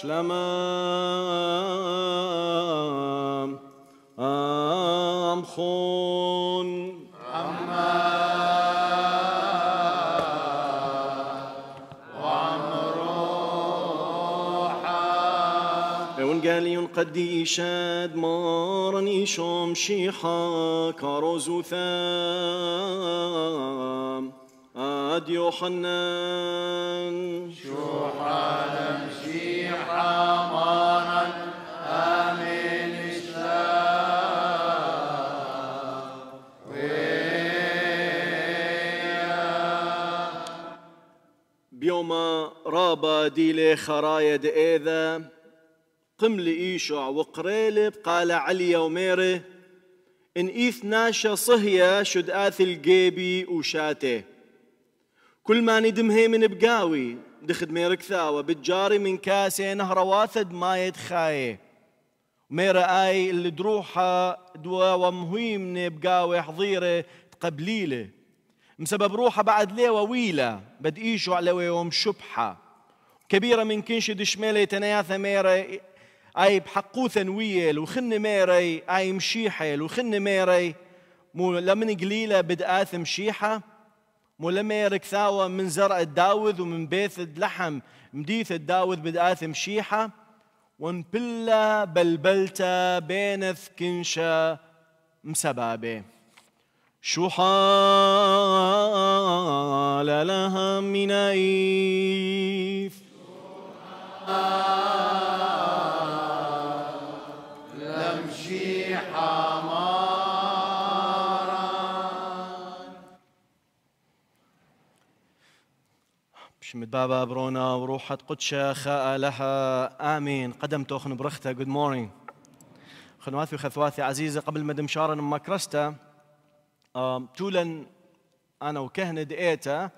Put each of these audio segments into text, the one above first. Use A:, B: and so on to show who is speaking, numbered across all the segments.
A: شلمام أمخون قالي قد شاد مارني شوم شيحا كاروزو ثام أد يوحنان شوحا نمشي بيوم رابا ديلي خرايا إذا قم إيشع وقريلب قال عليا وميري إن إيث ناشا صهيا شد آثي الجيبي وشاتي كل ما ندمهي من بقاوي دخد ميرك ثاوة بتجاري من كاسي نهر واثد ما يدخاي ميرا آي اللي دروحة دوا ومهيمنة بقاوي حظيرة تقبليلة مسبب روحها بعد ليه وويلة بدقيشو على ويوم شبحة كبيرة من كنش دشمالة تناياثة ميرا اي بحقو ثنويل وخن ميري اي مشيحل وخن ميري مو لمن قليلة آثم مشيحة مو يرك ثاوى من زرع الداوذ ومن بيث اللحم مديث الداوذ بدآث مشيحة بلا بلبلتا بينث كنشا مسبابة شو حال لها من حال بابا برونا وروحة قدشة خاء لها آمين قدم توخن برختها good morning خنواتي وخثواثي عزيزة قبل ما دمشارة ما كرستا تولن أنا وكهنة دقيتا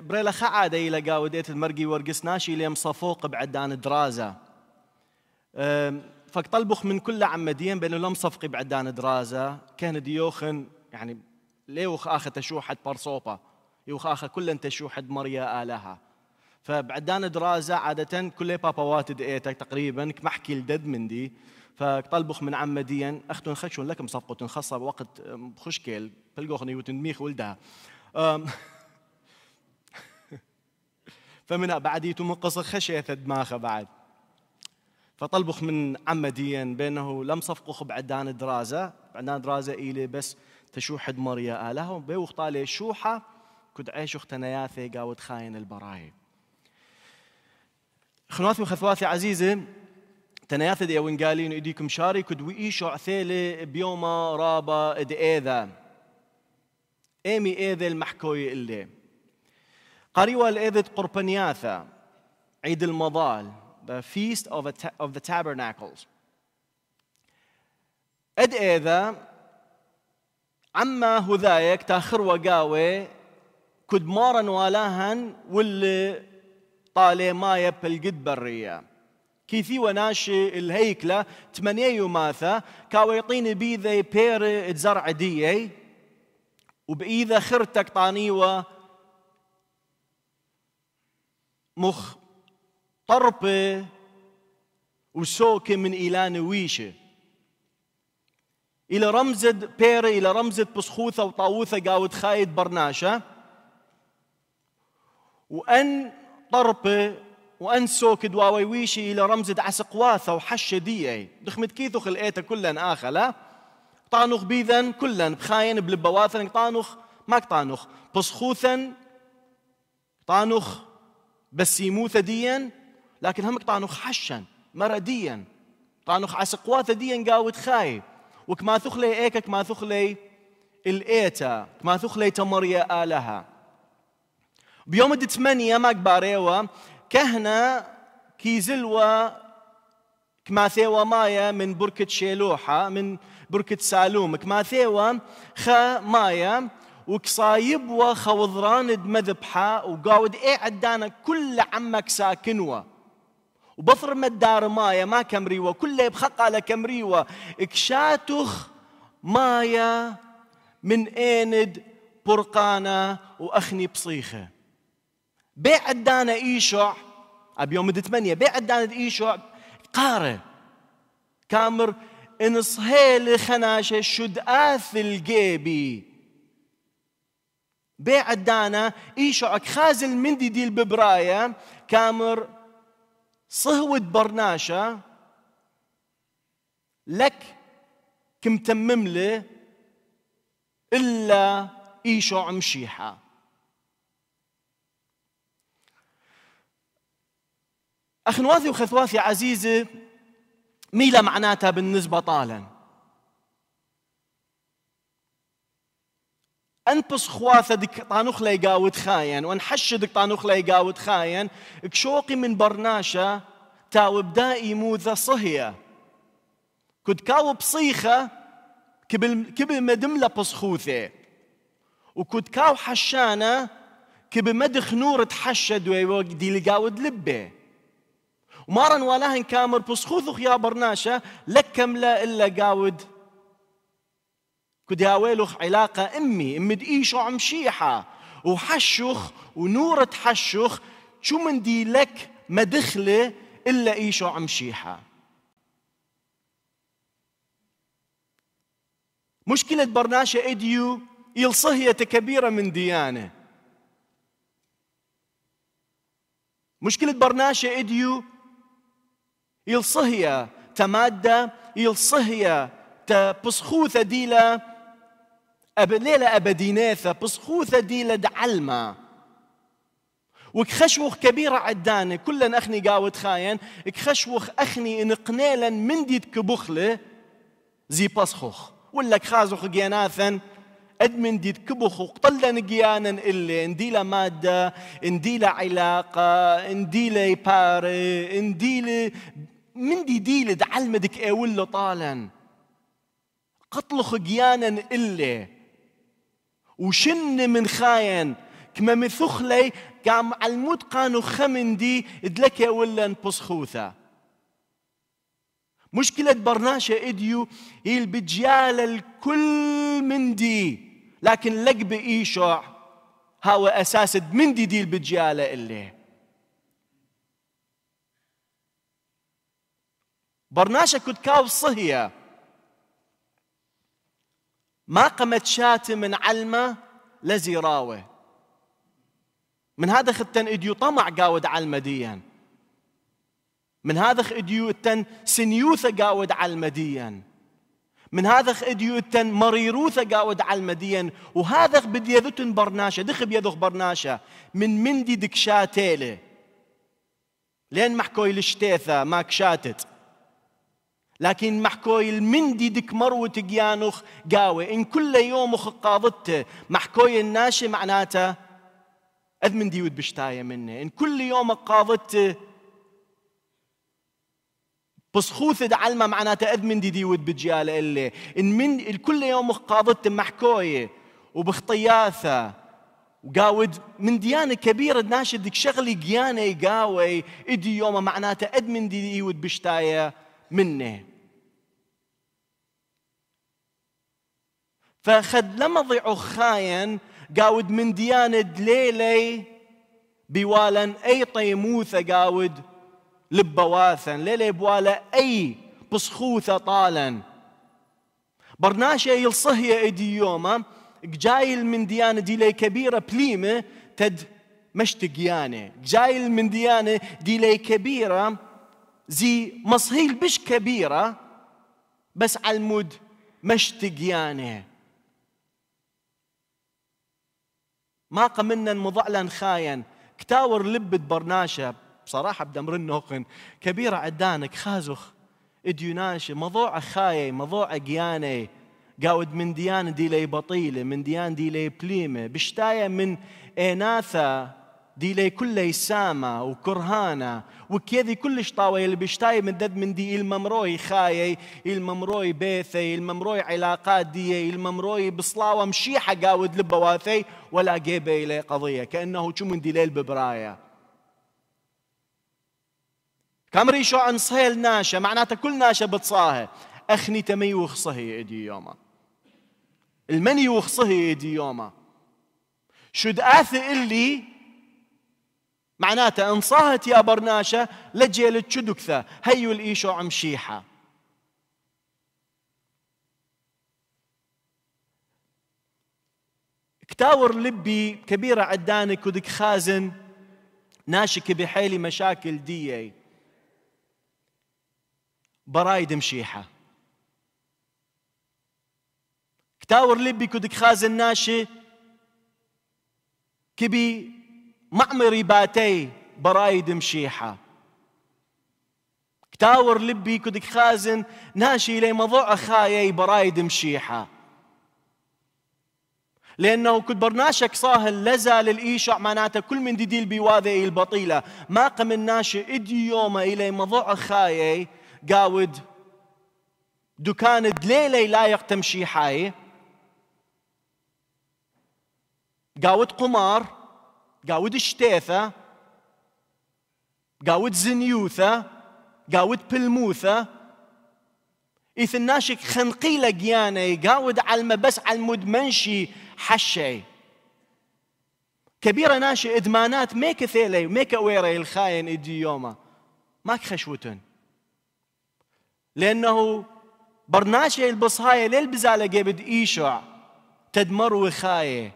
A: بريلا خا عادة إلى قاو دقيت المرقي ورقسناش إلى مصفوق بعدان درازة فطلبخ من كل عمدين بأنه لم صفقي بعدان درازة كهنة ديوخن يعني ليوخ آخر تشوحة برصوبة يوخاخة شو حد مريا آلها فبعدان درازة عادة كل بابا واتد ايتا تقريبا محكي الدد من دي فطلبخ من عم ديا اختن خشون لكم صفقة خاصة بوقت خشكل بلغوخني وتنميخ ولدها فمن بعد يتم قصة خشيت دماخة بعد فطلبخ من عم ديا لم صفقوخ بعدان درازة بعدان درازة إلي بس تشوحد مريا آلها بيوخ طالي شوحة كنت عايش عيش اختنياثي قاود خاين البراي خنواثي وخثواثي عزيزة تنياثي دي وين ايديكم شاري كد ويشو عثيلي بيوما رابا اد ايذا ايمي ايذا المحكوي اللي قريوة الايذة قربنياثا عيد المضال the feast of, a, of the tabernacles اد ايذا عما هذايك تاخر وقاوي كد مارا والاهن واللي طالي مايا بالقد بريه كيفي وناشي الهيكلة تمنية يوماثة كاويطين بيذا بير تزرع ديي وبإذا خرتك طانيوة مخ طرب وسوك من إيلان ويشة إلى رمزد بيري إلى رمزد بسخوثة وطاوثة قاود خايد برناشة وان طربه وان سوك دواوي ويشي الى رمزد عسقواثة وحشة دي دخمت كيثو خلقيته كلن آخلا طانخ بيذا كلن بخاين بلبواثن طانخ ماك طانخ بصخوثا طانخ بسيموثا ديا لكن همك طانخ حشا مرديا طانخ عسقواثة ديا قاوت خاي وكما ثخلي ايكا كما ثخلي الايتا كما ثخلي تمريا آلها بيوم الثمانية ماك باريوا كهنة كيزلوا كماثيوا مايا من بركة شيلوحة من بركة سالوم كماثيوا خا مايا وكصايب وخوضران مذبحة وقاود ايه عدانا كل عمك ساكنوه وبطر مدار مايا ما كمريوة كله بخقة لكمريوة اكشاتخ مايا من ايند برقانة واخني بصيخه بيعت دانا ايشع بيوم 8 بيعت دانا ايشع قاره كامر ان صهيل خناشة شد آثل جيبي بيع دانا إيشعك خازل مندي دي الببراية كامر صهوة برناشة لك كمتمم له إلا إيشع مشيحة أخنواثي وخثواثي عزيزة ميلة معناتها بالنسبة طالا أنبس خواثة دك طانوخ ليقا خاين وانحش دك طانوخ ليقا خاين كشوقي من برناشة تاو بدائي موذة صهية كد كاو بصيخة كبل كبل مدملة بصخوثة وكد كاو حشانة كبل مدخ نور تحشد ويوق دي لقاود لبه ومارن ولاهن كامر بسخوث خيا برناشة لكم لا إلا قاود ويلوخ علاقة أمي أمد إيشو عمشيحة وحشخ ونورة حشخ شو من دي لك مدخلة إلا إيشو عمشيحة مشكلة برناشة إديو يلصهية كبيرة من ديانة مشكلة برناشة إديو يلصهيا تمادة يلصهيا تبسخوثة ديلا sëhja të أبديناثة بسخوثة ديلا دعلمة وكخشوخ كبيرة عدانة كلن أخني قاوت خاين كخشوخ أخني نقنالا من ديت كبخلة زي بسخوخ ولا كخازوخ جيناثا أدمن ديت كبخوخ قطلا نجيانا اللي انديلا مادة انديلا علاقة انديلا يباري انديلا من دي ديل علمدك اي اولو طالن قتل جيانا إلا وشن من خاين كما مثخلي قام علمود قانو خمن دي ادلك ايه ولا بصخوثة مشكلة برناشة اديو هي البجيال الكل من دي لكن لقب ايشع هو اساس من دي دي البجيالة اللي كنت كاو صهية ما قمت شات من علمه لزي زیراوێ من هذا ختن اديو طمع قاود علمديا من هذا اديو التن سنيوثة قاود علمديا من هذا اديو التن مريروثة قاود علمديا وهذا بدي بديذتن برناشة دخ بيذخ برناشة من مندي دكشاتيلي لين محكوي لشتيثة ما كشاتت لكن محكوي المندي دك مروت جيانوخ قاوي إن كل يوم قاضته محكوي الناشي معناته أذ من ديود بشتاية منه إن كل يوم قاضته بسخوث دعلمة معناته أذ من دي ديود بجيال إلي إن من كل يوم قاضته محكوية وبخطياثة وقاود من ديانة كبيرة ناشد دك شغلي جيانة قاوي إدي يوم معناته أد من دي ديود بشتاية منه فخد لمضي عخاين قاود من ديانة ليلي بوالا أي طيموثة قاود لبواثا ليلي بوالا أي بصخوثة طالا برناشة يلصهي ايدي يوما جايل من ديانة ديلي كبيرة بليمة تد مشتقيانة جايل من ديانة ديلي كبيرة زي مصهيل بش كبيرة بس علمود مشتقيانه ما قمنا مضعلا خاين كتاور لبد برناشة بصراحة بدمر النوقن كبيرة عدانك خازخ اديوناشي مضوعة خاية مضوعة قيانة قاود من ديان دي لي بطيلة من ديان دي لي بليمة بشتاية من إناثة دي لي كل سامة وكرهانة وكيذي كلش طاوي اللي بيشتاي من دد من دي الممروي خاي الممروي بيثي الممروي علاقات دي الممروي بصلاوة مشيحة قاود لبواثي ولا جيبي إلي قضية كأنه شو من ليل ببراية كم ريشو عن صهيل ناشا معناته كل ناشا بتصاهي أخني تمي وخصهي إدي يوما المني وخصهي إدي يوما شد آثي اللي معناته صاهت يا برناشة لجيلت شدكثة هيو الإيشو عم شيحة كتاور لبي كبيرة عداني ودك خازن ناشك بحيلي مشاكل دي برايد مشيحة كتاور لبي كدك خازن ناشي كبي معمري باتي برايد مشيحة كتاور لبي كدك خازن ناشي لي مضوع خايي برايد مشيحة لأنه كد برناشك صاهل لزا للإيشع معناته كل من ديدي البيواذي البطيلة ما قم الناشي إدي يوم إلي مضوع خايي قاود دكان دليلي لايق تمشي حاي قاود قمار قاود شتيثا قاود زنيوثا قاود بلموثا إذا ناشك خنقي لقياني قاود علم بس على المدمنشي حشي كبيرة ناشي إدمانات ميك ثيلي ميك ويري الخاين إدي يوما ماك خشوتن لأنه برناشي البصهاية ليل بزالة قبد إيشع تدمر وخايه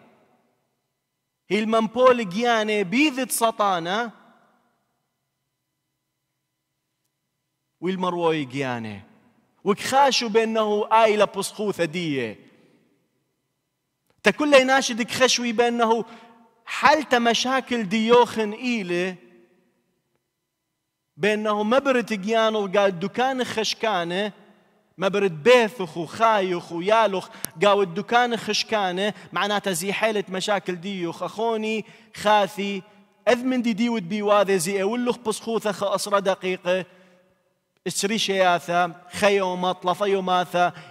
A: هي مەمپۆل گیانێ بيذت سطانة ویلمەڕۆی گیانێ وەک خاش و بێنەه و ئای لە پسخوتە دیە تەکل لەی ناشی دک خەشوی بێنەه و حەلتە مەشاکل دیۆخن ئیلێ بێنەه مەبرت ما برد بيثخ وخايخ ويالخ قاو الدكان خشكانه معناته زي زیحێلت مشاكل و خەخۆنی خاثي اذ من دي ديود بیواێ زی ئێولخ پسخوتە خە ئەسرە دقیقە ئچری خيو خەیەوە مەطلەفە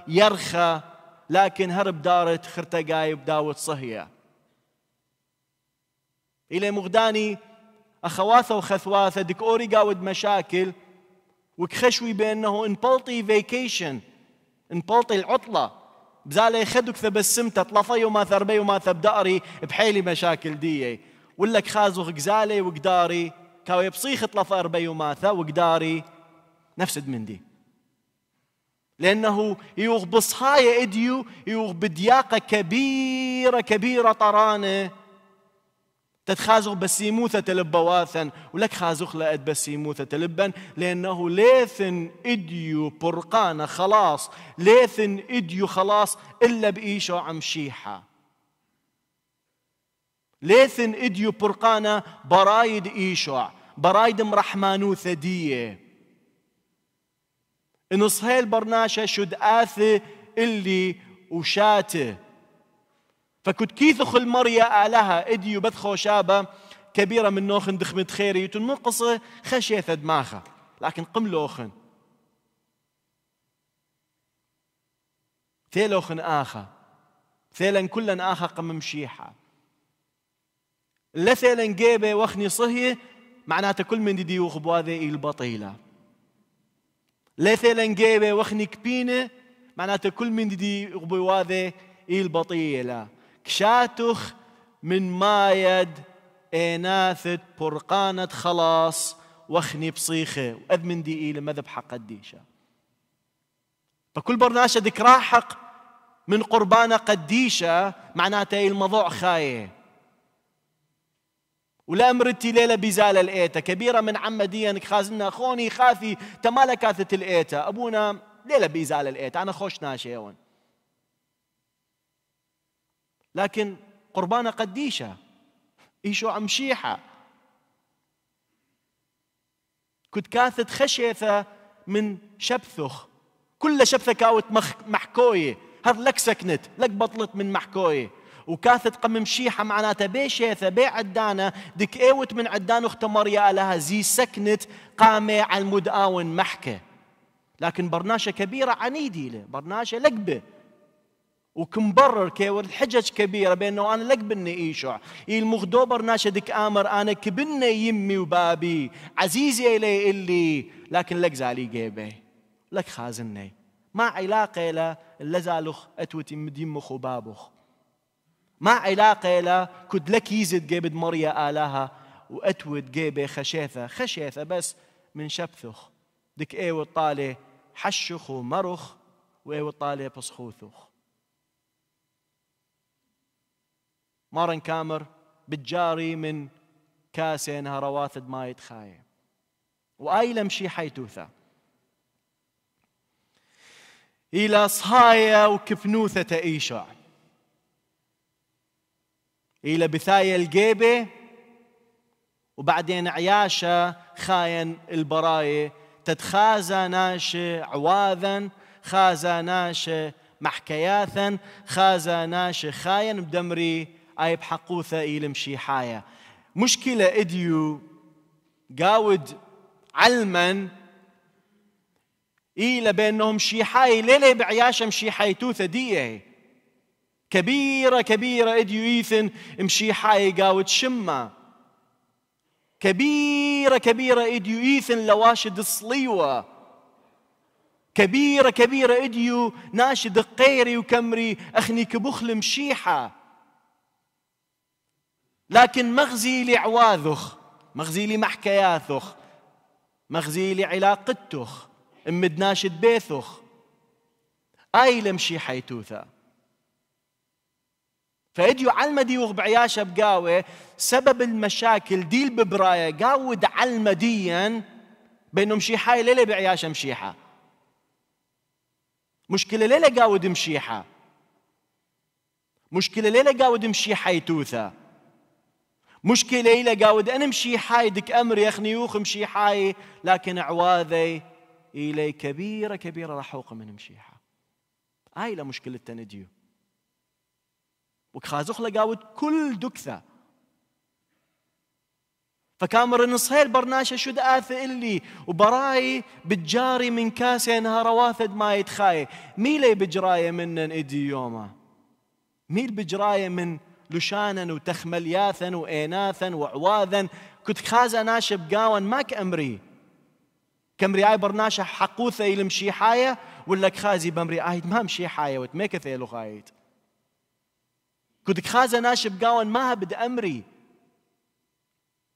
A: يرخى لكن هرب دارت خرتا دارت خرتەگایب داوت سەهەیە إلى مغداني أخواثة وخثواثة أوري قاود مشاكل وكخشوي بانه انبلطي فيكيشن انبلطي العطله بزالي خدك ثبسمته طلفي وما ثربي وما ثبداري بحيلي مشاكل دي ولا خازوخ غزالي وقداري كاوي يبصيخ طلف اربي وماثا وقداري نفس دمندي لانه يوغ بصهايه اديو يوغ بدياقه كبيره كبيره طرانه تتخازخ بسيموثة تلبواثا ولك خازق لقد بسيموثة تلبا لأنه ليثن إديو برقانة خلاص ليثن إديو خلاص إلا بإيشو عم شيحة ليثن إديو برقانة برايد إيشوع برايد مرحمانوثة ديه إن صهيل برناشة شد آثي اللي وشاته فكنت كيثخ مريا آلها إديو بدخو شابة كبيرة من نوخن دخمت خيري تنقص خشية دماغها لكن قم لوخن ثيلوخن آخا ثيلن كلن آخا قم مشيحة ثيلن جيبة وخني صهي معناته كل من ديوخ بواذي البطيلة ثيلن جيبة وخني كبينة معناته كل من دي بواذي البطيلة كشاتخ من مايد إناثت برقانة خلاص وخني بصيخة وأذمن دي إيه مذب حق قديشة فكل برناشة راحق من قربانة قديشة إيه الموضوع خايه ولا مرتي ليلة بزالة الإيتا كبيرة من عمديا يعني خازنا خوني خافي تمالكاثة كاثت الإيتا أبونا ليلة بزالة الإيتا أنا خوش ناشي لكن قربانه قديشه ايشو عم شيحه كنت كاثت خشيثة من شبثخ كل شبثة كاوت محكوية هذا لك سكنت لك بطلت من محكوية وكاثت قمم شيحة معناتها بي شيثة بي عدانة دك ايوت من عدان اختمر يا لها زي سكنت قامة على المدآون محكة لكن برناشة كبيرة عنيدي له برناشة لقبة وكمبرر كي حجج كبيرة بأنه أنا لك بني إيشع المغدوبر ناشدك آمر أنا كبني يمي وبابي عزيزي إلي إلي لكن لك زالي جيبي لك خازني ما علاقة إلى لزالخ أتوتي مديمخ وبابخ ما علاقة إلى كد لك يزد جيبد مريا آلها وأتود جيبي خشيثة خشيثة بس من شبثخ دك إيه والطالي حشخ ومرخ وإيه والطالي بصخوثخ مارن كامر بتجاري من انها هرواثد مايت خاية وآيلم شي حيتوثا إلى صهايا وكفنوثة إيشع إلى بثايا الجيبة وبعدين عياشة خاين البراية تتخازى ناش عواذا خازى ناش محكياثا خازى ناش خاين بدمري ايب حقوثة إيل حايا مشكلة إديو قاود علما إلى بأنهم شيحاي ليلة بعياشة حاي توثة ديه كبيرة كبيرة إديو إيثن حاي قاود شمة كبيرة كبيرة إديو إيثن لواشد الصليوة كبيرة كبيرة إديو ناشد قيري وكمري أخني كبخل مشيحة لكن مغزي لعواذخ مغزي لمحكياثخ مغزي لعلاقتخ ام دناشد بيثخ اي لمشي حيتوثا فاديو علمة ديوغ بعياشة بقاوة سبب المشاكل دي الببرايا قاود علمديا ديا بينهم حي ليلة بعياشة مشيحة مشكلة ليلة قاود مشيحة مشكلة ليلة قاود مشيحة يتوثا مشكلة إلى قاود أنا مشي حاي دك أمر يا خنيوخ مشي حاي لكن عواذي إلي كبيرة كبيرة راح أوق من مشيحة هاي لا مشكلة تنديو وكخازوخ لقاود كل دكثة فكامر نصهيل برناشة شد آثة اللي وبراي بتجاري من كاسي نهار واثد ما يتخاي ميلي بجراية من ادي يوما ميل بجراية من لشانا وتخملياثا وإناثا وعواذا كنت خازا ناشب قاون ماك أمري كمري آي برناشا حقوثة يلم شيحاية ولا كخازي بمري آي ما مشي حايا وتميك ثيلو خايت كنت خازا ناشب قاون ما هبد أمري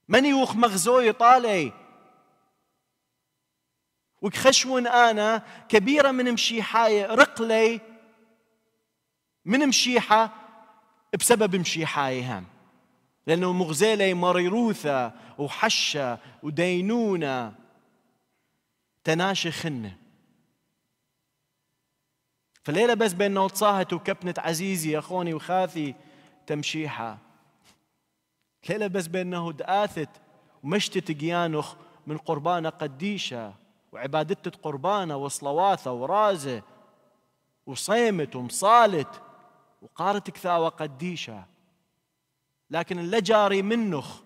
A: من يوخ مغزوي طالي وكخشون أنا كبيرة من مشيحاية رقلي من مشيحة بسبب مشيحايهم لأنه مغزالة مريروثة وحشة ودينونة تناشي خنة فليلة بس بين صاهت وكبنت عزيزي أخوني وخاثي تمشيحة ليلة بس بينه دآثت ومشتت جيانخ من قربانة قديشة وعبادتة قربانة وصلواثة ورازة وصيمت ومصالت وقارت كثاوة قديشة لكن اللجاري منخ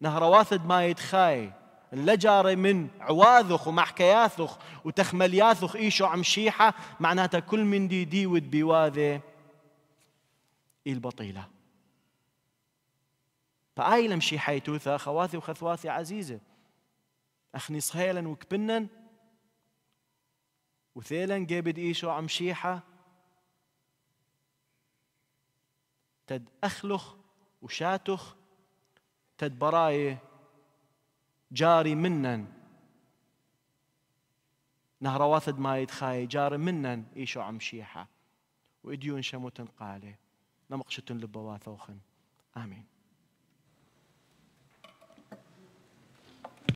A: نهر واثد ما يتخاي اللجاري من عواذخ ومحكياثخ وتخملياثخ إيشو عم شيحة معناتها كل من دي دي ود بيواذي البطيلة فآي لمشي حيتوثا خواثي وخثواثي عزيزة أخني صهيلا وكبنن وثيلا جابد إيشو عم شيحة تد أخلخ وشاتخ تد براي جاري منن نهر واثد ما يدخاي جاري منن إيشو عم شيحة وإديون شموتن قالي نمقشتن لبواثوخن آمين